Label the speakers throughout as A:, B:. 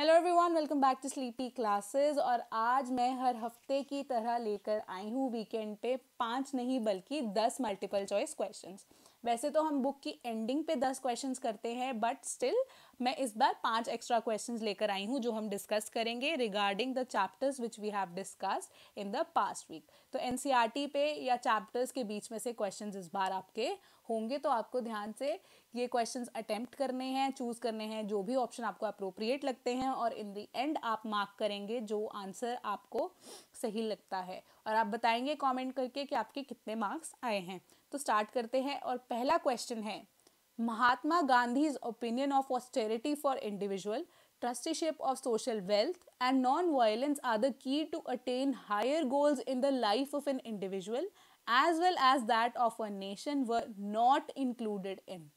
A: Hello everyone welcome back to sleepy classes और आज मैं हर हफ्ते की तरह लेकर आई हूँ वीकेंड पे पांच नहीं बल्कि दस मल्टीपल चॉइस क्वेश्चंस वैसे तो हम बुक की एंडिंग पे दस क्वेश्चन करते हैं बट स्टिल मैं इस बार पांच एक्स्ट्रा क्वेश्चन लेकर आई हूँ जो हम डिस्कस करेंगे regarding the chapters which we have discussed in the past week तो एन e पे या चैप्टर्स के बीच में से क्वेश्चन इस बार आपके होंगे तो आपको ध्यान से ये क्वेश्चन अटैम्प्ट करने हैं चूज करने हैं जो भी ऑप्शन आपको अप्रोप्रिएट लगते हैं और इन दी एंड आप मार्क करेंगे जो आंसर आपको सही लगता है और आप बताएंगे कॉमेंट करके कि आपके कितने मार्क्स आए हैं तो स्टार्ट करते हैं और पहला क्वेश्चन है Mahatma Gandhi's opinion of austerity for individual trusteeship of social wealth and non violence are the key to attain higher goals in the life of an individual as well as that of a nation were not included in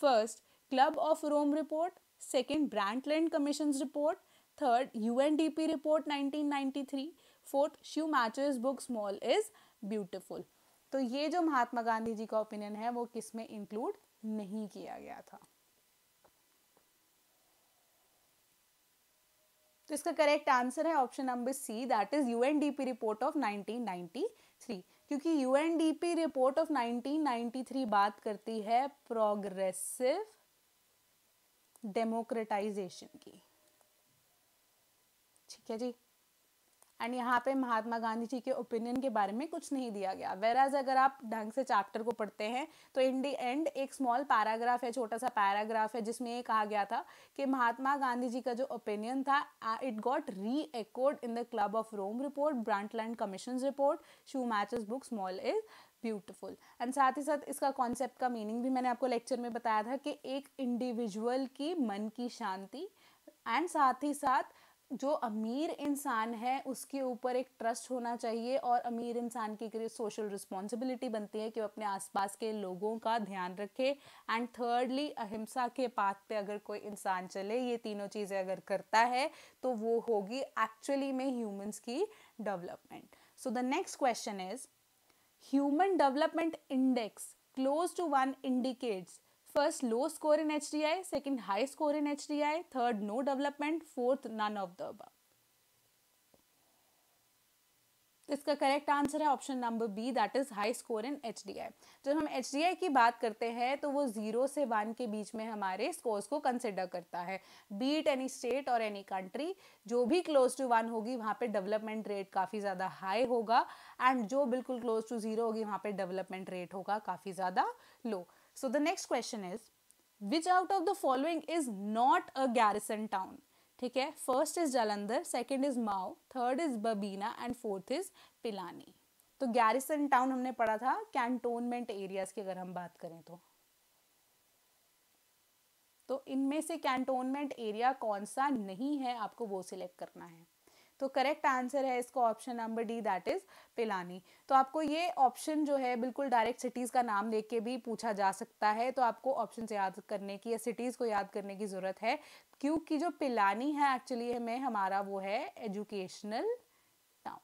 A: first club of Rome report second Brundtland commission report third U N D P report nineteen ninety three fourth Schumacher's book small is beautiful तो ये जो महात्मा गांधी जी का opinion है वो किस में include नहीं किया गया था तो इसका करेक्ट आंसर है option number C that is UNDP report of 1993 क्योंकि यूएनडीपी रिपोर्ट ऑफ 1993 बात करती है प्रोग्रेसिव डेमोक्रेटाइजेशन की ठीक है जी एंड यहाँ पे महात्मा गांधी जी के ओपिनियन के बारे में कुछ नहीं दिया गया वेराज अगर आप ढंग से चैप्टर को पढ़ते हैं तो इन दी एंड एक स्मॉल पैराग्राफ है छोटा सा पैराग्राफ है जिसमें ये कहा गया था कि महात्मा गांधी जी का जो ओपिनियन था it got reechoed in the club of Rome report Brundtland commission report Schumacher's book small is beautiful and साथ ही साथ इसका कॉन्सेप्ट का मीनिंग भी मैंने आपको लेक्चर में बताया था कि एक इंडिविजुअल की मन की शांति एंड साथ ही साथ जो अमीर इंसान है उसके ऊपर एक ट्रस्ट होना चाहिए और अमीर इंसान की सोशल रिस्पॉन्सिबिलिटी बनती है कि वो अपने आसपास के लोगों का ध्यान रखे एंड थर्डली अहिंसा के पाथ पे अगर कोई इंसान चले ये तीनों चीज़ें अगर करता है तो वो होगी एक्चुअली में ह्यूमंस की development so the next question is human development index close to one indicates first low score in HDI, second high score in HDI, third no development, fourth none of the above. इसका correct answer है option number B that is high score in H D I जब हम H D आई की बात करते हैं तो वो जीरो से वन के बीच में हमारे स्कोर्स को कंसिडर करता है बीट एनी स्टेट और एनी कंट्री जो भी क्लोज टू वन होगी वहाँ पे डेवलपमेंट रेट काफ़ी ज़्यादा हाई होगा एंड जो बिल्कुल क्लोज टू जीरो होगी वहाँ पे डेवलपमेंट रेट होगा काफ़ी ज़्यादा लो So the next question is, which out of the following is not a garrison town? ठीक है first is Jalandhar second is Mhow third is Babina and fourth is Pilani तो गैरिसन टाउन हमने पढ़ा था कैंटोनमेंट एरियाज की अगर हम बात करें तो तो इनमें से कैंटोनमेंट एरिया कौन सा नहीं है आपको वो सिलेक्ट करना है तो करेक्ट आंसर है इसको option number D that is Pilani तो आपको ये ऑप्शन जो है बिल्कुल डायरेक्ट सिटीज़ का नाम देख के भी पूछा जा सकता है तो आपको ऑप्शन याद करने की या सिटीज़ को याद करने की ज़रूरत है क्योंकि जो पिलानी है एक्चुअली हमें हमारा वो है educational town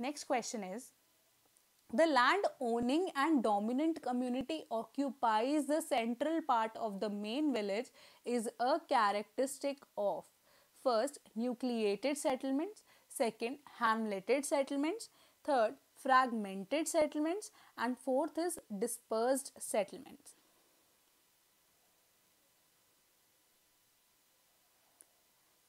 A: next question is The land owning and dominant community occupies the central part of the main village is a characteristic of first nucleated settlements, second hamleted settlements, third fragmented settlements and fourth is dispersed settlements.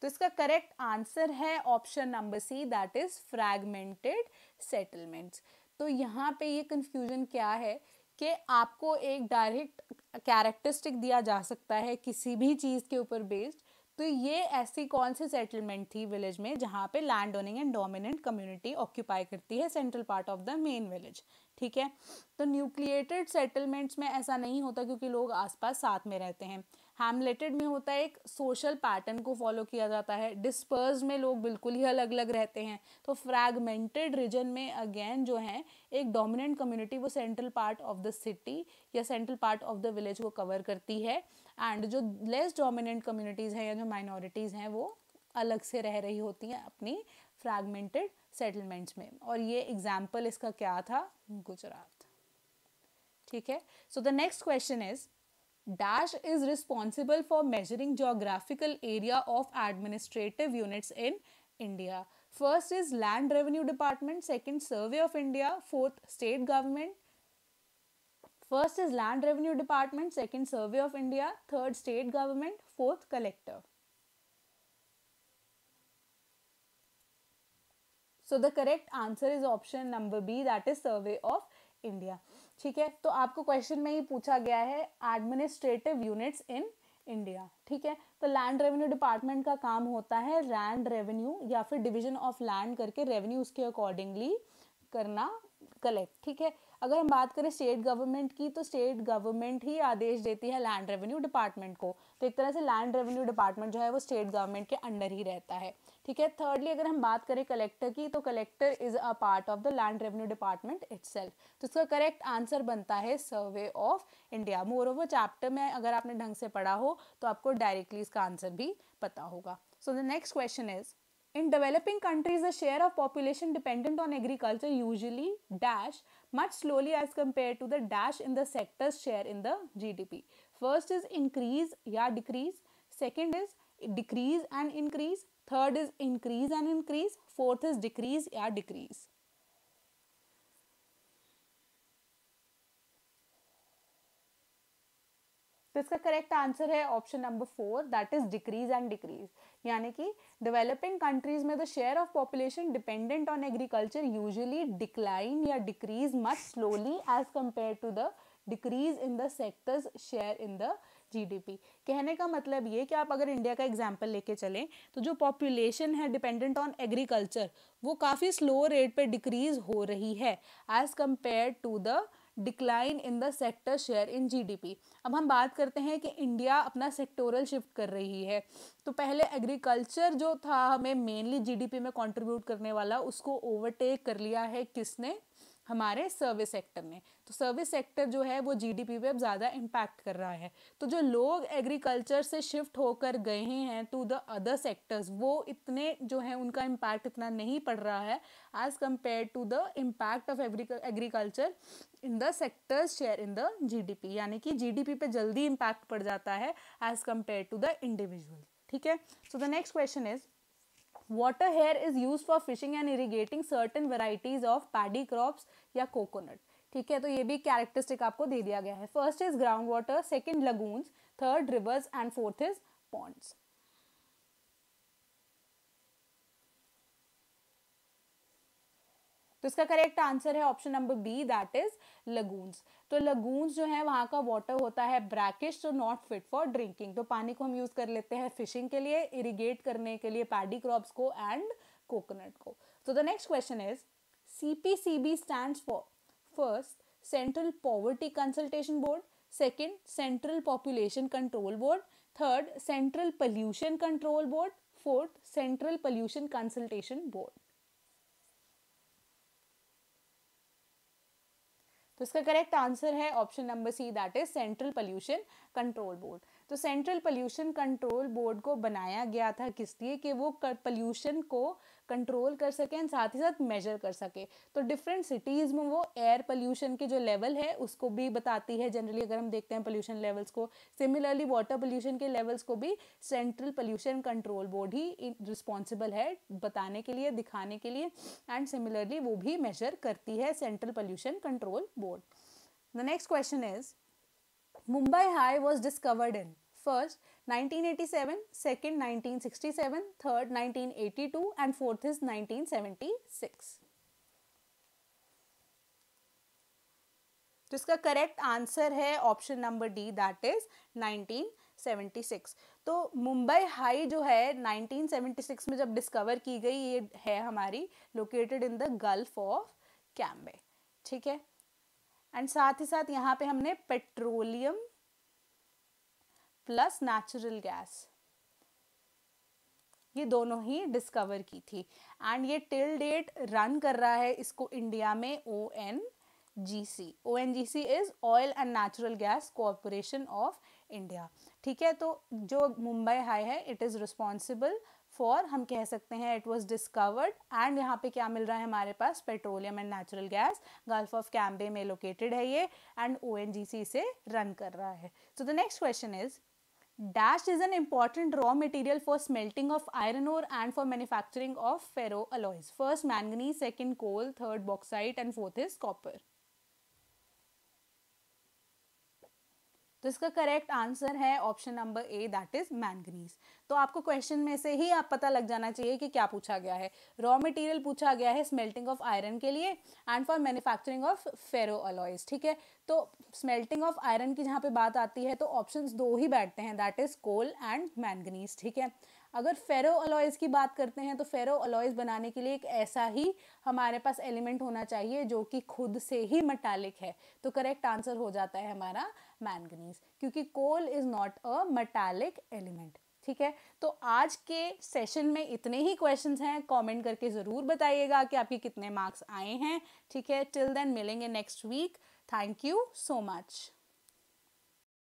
A: तो इसका correct answer है option number C that is fragmented settlements तो यहाँ पे ये confusion क्या है कि आपको एक डायरेक्ट कैरेक्टरिस्टिक दिया जा सकता है किसी भी चीज़ के ऊपर बेस्ड तो ये ऐसी कौन सी सेटलमेंट थी विलेज में जहाँ पे land owning and dominant community occupy करती है central part of the main village ठीक है तो न्यूक्लिएटेड सेटलमेंट्स में ऐसा नहीं होता क्योंकि लोग आसपास साथ में रहते हैं हैमलेटेड में होता है एक सोशल पैटर्न को फॉलो किया जाता है डिस्पर्स में लोग बिल्कुल ही अलग अलग रहते हैं तो फ्रैगमेंटेड रीजन में अगेन जो है एक डोमिनेंट कम्युनिटी वो central part of the city या central part of the village को कवर करती है एंड जो लेस डोमिनेंट कम्युनिटीज़ हैं या जो माइनॉरिटीज़ हैं वो अलग से रह रही होती हैं अपनी फ्रैगमेंटेड सेटलमेंट्स में और ये एग्जाम्पल इसका क्या था गुजरात ठीक है so the next question is dash is responsible for measuring geographical area of administrative units in India first is land revenue department second survey of India fourth state government first is land revenue department second survey of India third state government fourth collector so the correct answer is option number B that is survey of India ठीक है तो आपको question में ही पूछा गया है administrative units in India ठीक है तो लैंड रेवेन्यू डिपार्टमेंट का काम होता है लैंड रेवेन्यू या फिर डिवीजन ऑफ लैंड करके रेवेन्यू उसके अकॉर्डिंगली करना कलेक्ट ठीक है अगर हम बात करें स्टेट गवर्नमेंट की तो स्टेट गवर्नमेंट ही आदेश देती है लैंड रेवेन्यू डिपार्टमेंट को तो एक तरह से लैंड रेवेन्यू डिपार्टमेंट जो है वो स्टेट गवर्नमेंट के अंडर ही रहता है ठीक है थर्डली अगर हम बात करें कलेक्टर की तो collector is a part of the land revenue department itself तो इसका करेक्ट आंसर बनता है survey of India moreover chapter में अगर आपने ढंग से पढ़ा हो तो आपको डायरेक्टली इसका आंसर भी पता होगा so the next question is in developing countries the share of population dependent on agriculture usually dash much slowly as compare to the dash in the sectors share in the G D P first is increase या decrease second is decrease and increase third is increase and increase fourth is decrease या decrease तो इसका correct answer है option number four that is decrease and decrease यानी कि developing countries में the share of population dependent on agriculture usually decline या decrease much slowly as compare to the decrease in the sectors share in the GDP कहने का मतलब ये कि आप अगर इंडिया का एग्जाम्पल लेके चलें तो जो पॉपुलेशन है डिपेंडेंट ऑन एग्रीकल्चर वो काफ़ी स्लो रेट पे डिक्रीज हो रही है as compare to the decline in the sector share in GDP अब हम बात करते हैं कि इंडिया अपना सेक्टोरल शिफ्ट कर रही है तो पहले एग्रीकल्चर जो था हमें मेनली जीडीपी में कंट्रीब्यूट करने वाला उसको ओवरटेक कर लिया है किसने हमारे सर्विस सेक्टर ने तो सर्विस सेक्टर जो है वो जीडीपी पे अब ज़्यादा इम्पैक्ट कर रहा है तो जो लोग एग्रीकल्चर से शिफ्ट होकर गए हैं टू द अदर सेक्टर्स वो इतने जो है उनका इम्पैक्ट इतना नहीं पड़ रहा है as compare to the impact of agriculture in the sectors share in the GDP यानी कि जीडीपी पे जल्दी इम्पैक्ट पड़ जाता है as compare to the individual ठीक है so the next question is water here is use for fishing and irrigating certain varieties of paddy crops या कोकोनट ठीक है तो ये भी कैरेक्टरिस्टिक आपको दे दिया गया है first is ground water second lagoon third rivers and fourth is ponds तो इसका करेक्ट आंसर है option number B that is lagoons तो लगून्स जो है वहाँ का वाटर होता है ब्रैकिश तो नॉट फिट फॉर ड्रिंकिंग तो पानी को हम यूज़ कर लेते हैं फिशिंग के लिए इरिगेट करने के लिए पैडी क्रॉप्स को एंड कोकोनट को तो the next question is C P C B stand for first central poverty consultation board second central population control board third central pollution control board fourth central pollution consultation board तो इसका correct answer है option number C that is central pollution control board तो central pollution control board को बनाया गया था किस लिए कि वो पोल्यूशन को कंट्रोल कर सके एंड साथ ही साथ मेजर कर सके तो डिफरेंट सिटीज़ में वो एयर पोल्यूशन के जो लेवल है उसको भी बताती है जनरली अगर हम देखते हैं पोल्यूशन लेवल्स को सिमिलरली वाटर पोल्यूशन के लेवल्स को भी सेंट्रल पोल्यूशन कंट्रोल बोर्ड ही रिस्पॉन्सिबल है बताने के लिए दिखाने के लिए एंड सिमिलरली वो भी मेजर करती है central pollution control board the next question is Mumbai High was discovered in first 1987, second 1967, third 1982 and fourth is 1976. तो इसका करेक्ट आंसर है option number D that is 1976 तो मुंबई हाई जो है 1976 में जब डिस्कवर की गई ये है हमारी located in the gulf of Cambay ठीक है एंड साथ ही साथ यहाँ पे हमने पेट्रोलियम प्लस नेचुरल गैस ये दोनों ही डिस्कवर की थी एंड ये टिल डेट रन कर रहा है इसको इंडिया में O N G C O N G C is oil and natural gas corporation of India ठीक है तो जो मुंबई हाई है इट इज़ रिस्पॉन्सिबल फॉर हम कह सकते हैं इट वॉज डिस्कवर्ड एंड यहाँ पे क्या मिल रहा है हमारे पास petroleum and natural gas gulf of Cambay में लोकेटेड है ये एंड ओ एन जी सी इसे रन कर रहा है so the next question is dash is an important raw material for smelting of iron और and for manufacturing of ferro alloys first manganese second coal third bauxite and fourth is copper तो इसका correct answer है option number A that is manganese तो आपको question में से ही आप पता लग जाना चाहिए कि क्या पूछा गया है रॉ मटेरियल पूछा गया है स्मेल्टिंग ऑफ आयरन के लिए and for manufacturing of ferro alloys ठीक है तो स्मेल्टिंग ऑफ आयरन की जहाँ पे बात आती है तो ऑप्शन दो ही बैठते हैं that is coal and manganese ठीक है अगर फेरो अलॉयज़ की बात करते हैं तो फेरो अलॉयज़ बनाने के लिए एक ऐसा ही हमारे पास एलिमेंट होना चाहिए जो कि खुद से ही मटालिक है तो करेक्ट आंसर हो जाता है हमारा मैंगनीज क्योंकि coal is not a metallic element ठीक है तो आज के सेशन में इतने ही क्वेश्चंस हैं कमेंट करके ज़रूर बताइएगा कि आपके कितने मार्क्स आए हैं ठीक है टिल देन मिलेंगे next week thank you so much